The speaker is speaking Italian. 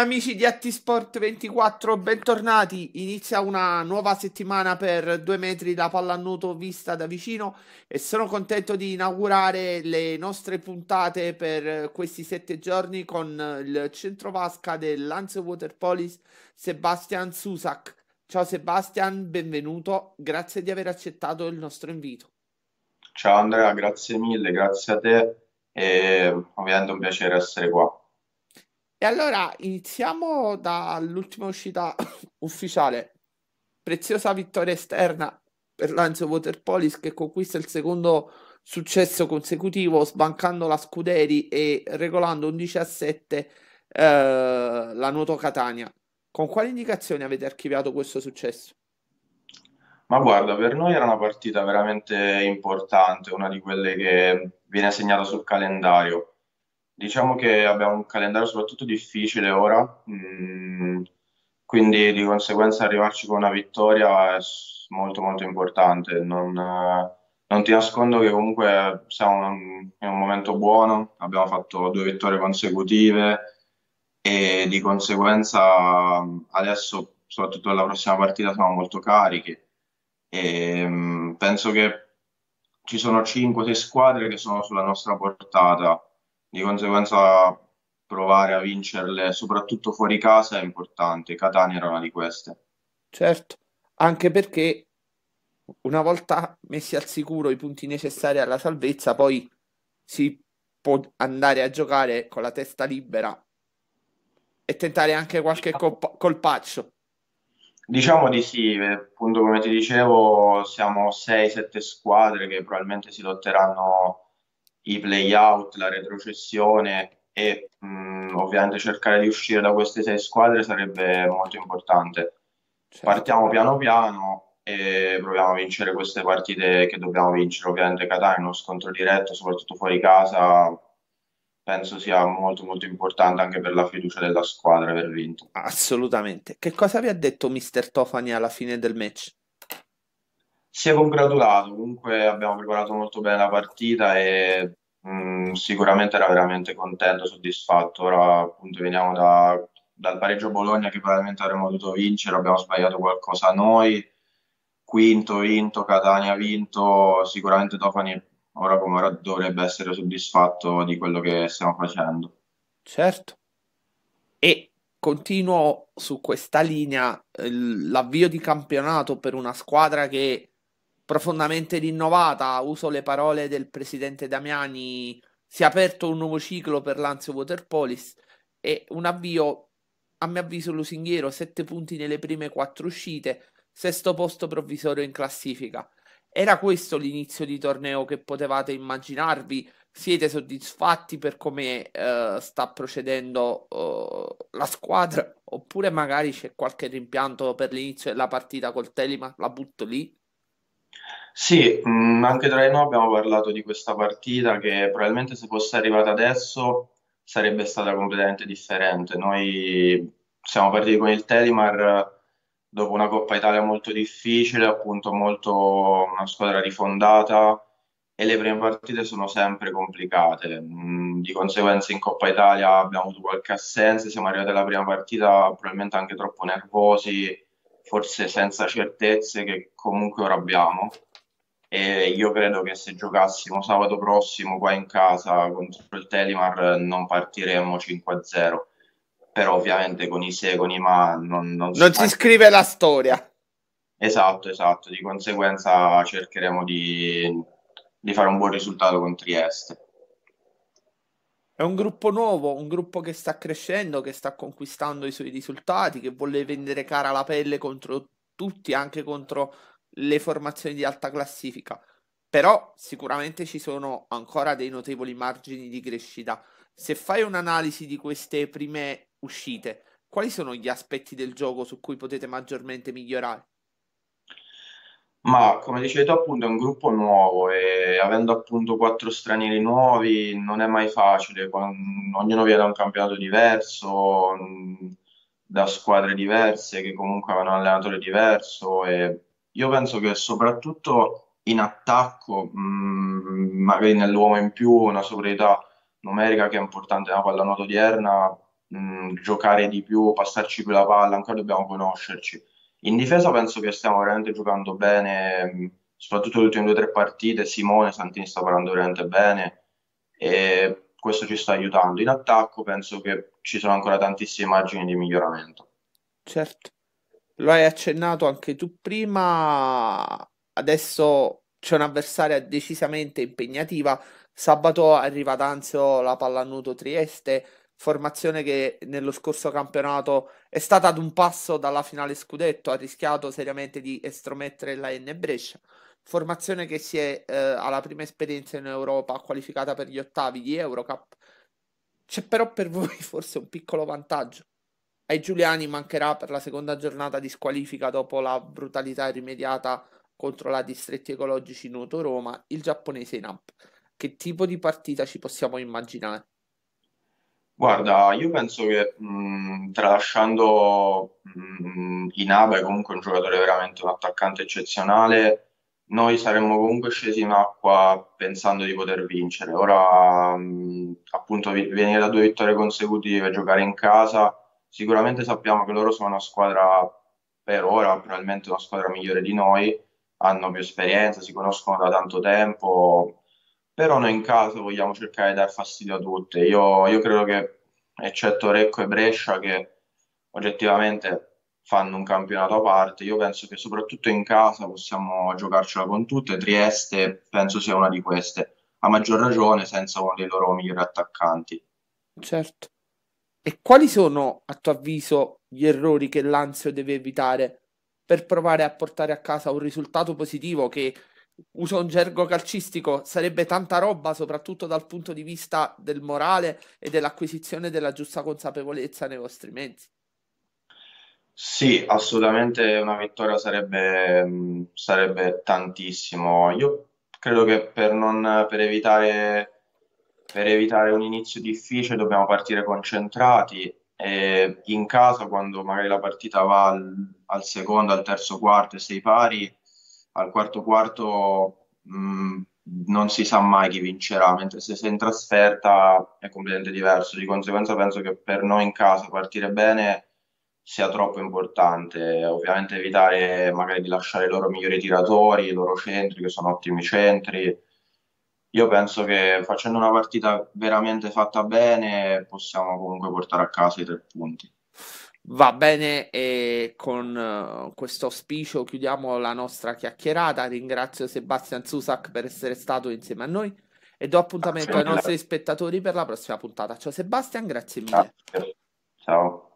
Amici di Attisport 24, bentornati. Inizia una nuova settimana per due metri da pallanuoto vista da vicino e sono contento di inaugurare le nostre puntate per questi sette giorni con il centrovasca dell'Anzio Waterpolis, Sebastian Susak. Ciao Sebastian, benvenuto. Grazie di aver accettato il nostro invito. Ciao Andrea, grazie mille, grazie a te e ovviamente un piacere essere qua. E allora iniziamo dall'ultima uscita ufficiale. Preziosa vittoria esterna per Lanzo Waterpolis che conquista il secondo successo consecutivo sbancando la Scuderi e regolando 11 17 eh, la Nuoto Catania. Con quali indicazioni avete archiviato questo successo? Ma guarda, per noi era una partita veramente importante, una di quelle che viene segnata sul calendario Diciamo che abbiamo un calendario soprattutto difficile ora, mh, mm, quindi di conseguenza arrivarci con una vittoria è molto molto importante. Non, non ti nascondo che comunque siamo in un momento buono, abbiamo fatto due vittorie consecutive e di conseguenza adesso, soprattutto nella prossima partita, siamo molto carichi. E ehm, penso che ci sono 5-6 squadre che sono sulla nostra portata di conseguenza provare a vincerle soprattutto fuori casa è importante, Catania era una di queste. Certo, anche perché una volta messi al sicuro i punti necessari alla salvezza, poi si può andare a giocare con la testa libera e tentare anche qualche diciamo colp- colpaccio. Diciamo di sì, eh, appunto come ti dicevo siamo 6-7 squadre che probabilmente si lotteranno i playout, la retrocessione e mh, ovviamente cercare di uscire da queste sei squadre sarebbe molto importante. Certo. Partiamo piano piano e proviamo a vincere queste partite che dobbiamo vincere. Ovviamente Catania è uno scontro diretto, soprattutto fuori casa, penso sia molto molto importante anche per la fiducia della squadra aver vinto. Assolutamente. Che cosa vi ha detto Mister Tofani alla fine del match? si è congratulato, comunque abbiamo preparato molto bene la partita e mh, mm, sicuramente era veramente contento, soddisfatto. Ora appunto veniamo da, dal pareggio Bologna che probabilmente avremmo dovuto vincere, abbiamo sbagliato qualcosa noi, quinto vinto, Catania vinto, sicuramente Tofani ora come ora dovrebbe essere soddisfatto di quello che stiamo facendo. Certo. E continuo su questa linea, l'avvio di campionato per una squadra che profondamente rinnovata, uso le parole del presidente Damiani, si è aperto un nuovo ciclo per Lanzio Waterpolis e un avvio, a mio avviso, lusinghiero, 7 punti nelle prime 4 uscite, sesto posto provvisorio in classifica. Era questo l'inizio di torneo che potevate immaginarvi? Siete soddisfatti per come eh, sta procedendo eh, la squadra? Oppure magari c'è qualche rimpianto per l'inizio della partita col Telima? La butto lì. Sì, mm, anche tra di noi abbiamo parlato di questa partita che probabilmente se fosse arrivata adesso sarebbe stata completamente differente. Noi siamo partiti con il Telimar dopo una Coppa Italia molto difficile, appunto molto una squadra rifondata e le prime partite sono sempre complicate. Mm, di conseguenza in Coppa Italia abbiamo avuto qualche assenza, siamo arrivati alla prima partita probabilmente anche troppo nervosi forse senza certezze che comunque ora abbiamo. E io credo che se giocassimo sabato prossimo qua in casa contro il Telemar non partiremmo 5-0. Però ovviamente con i se, con i ma non, non, non si, si scrive la storia. Esatto, esatto. Di conseguenza cercheremo di, di fare un buon risultato con Trieste. È un gruppo nuovo, un gruppo che sta crescendo, che sta conquistando i suoi risultati, che vuole vendere cara la pelle contro tutti, anche contro le formazioni di alta classifica. Però sicuramente ci sono ancora dei notevoli margini di crescita. Se fai un'analisi di queste prime uscite, quali sono gli aspetti del gioco su cui potete maggiormente migliorare? Ma come dicevi tu, appunto, è un gruppo nuovo e avendo appunto quattro stranieri nuovi non è mai facile. Ognuno viene da un campionato diverso, mm, da squadre diverse che comunque hanno un allenatore diverso. E io penso che soprattutto in attacco, mm, magari nell'uomo in più, una superiorità numerica che è importante nella pallanuoto odierna, mm, giocare di più, passarci più la palla, ancora dobbiamo conoscerci in difesa penso che stiamo veramente giocando bene, mm, soprattutto le ultime due o tre partite. Simone Santini sta parlando veramente bene e questo ci sta aiutando. In attacco penso che ci sono ancora tantissime margini di miglioramento. Certo, lo hai accennato anche tu prima, adesso c'è un'avversaria decisamente impegnativa. Sabato arriva d'Anzio la Pallanuoto Trieste formazione che nello scorso campionato è stata ad un passo dalla finale scudetto, ha rischiato seriamente di estromettere la N Brescia, formazione che si è eh, alla prima esperienza in Europa qualificata per gli ottavi di Eurocup. C'è però per voi forse un piccolo vantaggio. Ai Giuliani mancherà per la seconda giornata di squalifica dopo la brutalità irrimediata contro la Distretti Ecologici Noto Roma, il giapponese in app. Che tipo di partita ci possiamo immaginare? Guarda, io penso che mh, tralasciando mh, Inaba, è comunque un giocatore veramente un attaccante eccezionale, noi saremmo comunque scesi in acqua pensando di poter vincere. Ora, mh, appunto, venire da due vittorie consecutive, giocare in casa, sicuramente sappiamo che loro sono una squadra per ora, probabilmente una squadra migliore di noi, hanno più esperienza, si conoscono da tanto tempo, però noi in casa vogliamo cercare di dar fastidio a tutte. Io, io credo che, eccetto Recco e Brescia, che oggettivamente fanno un campionato a parte, io penso che soprattutto in casa possiamo giocarcela con tutte. Trieste penso sia una di queste, a maggior ragione senza uno dei loro migliori attaccanti. Certo. E quali sono, a tuo avviso, gli errori che Lanzio deve evitare per provare a portare a casa un risultato positivo che uso un gergo calcistico, sarebbe tanta roba, soprattutto dal punto di vista del morale e dell'acquisizione della giusta consapevolezza nei vostri mezzi. Sì, assolutamente una vittoria sarebbe, sarebbe tantissimo. Io credo che per, non, per, evitare, per evitare un inizio difficile dobbiamo partire concentrati e in caso quando magari la partita va al, al secondo, al terzo quarto e sei pari, al quarto quarto mh, mm, non si sa mai chi vincerà, mentre se sei in trasferta è completamente diverso. Di conseguenza penso che per noi in casa partire bene sia troppo importante. Ovviamente evitare magari di lasciare i loro migliori tiratori, i loro centri, che sono ottimi centri. Io penso che facendo una partita veramente fatta bene possiamo comunque portare a casa i tre punti. Va bene e con eh, questo auspicio chiudiamo la nostra chiacchierata. Ringrazio Sebastian Susak per essere stato insieme a noi e do appuntamento ai nostri spettatori per la prossima puntata. Ciao Sebastian, grazie mille. Ciao. Ciao.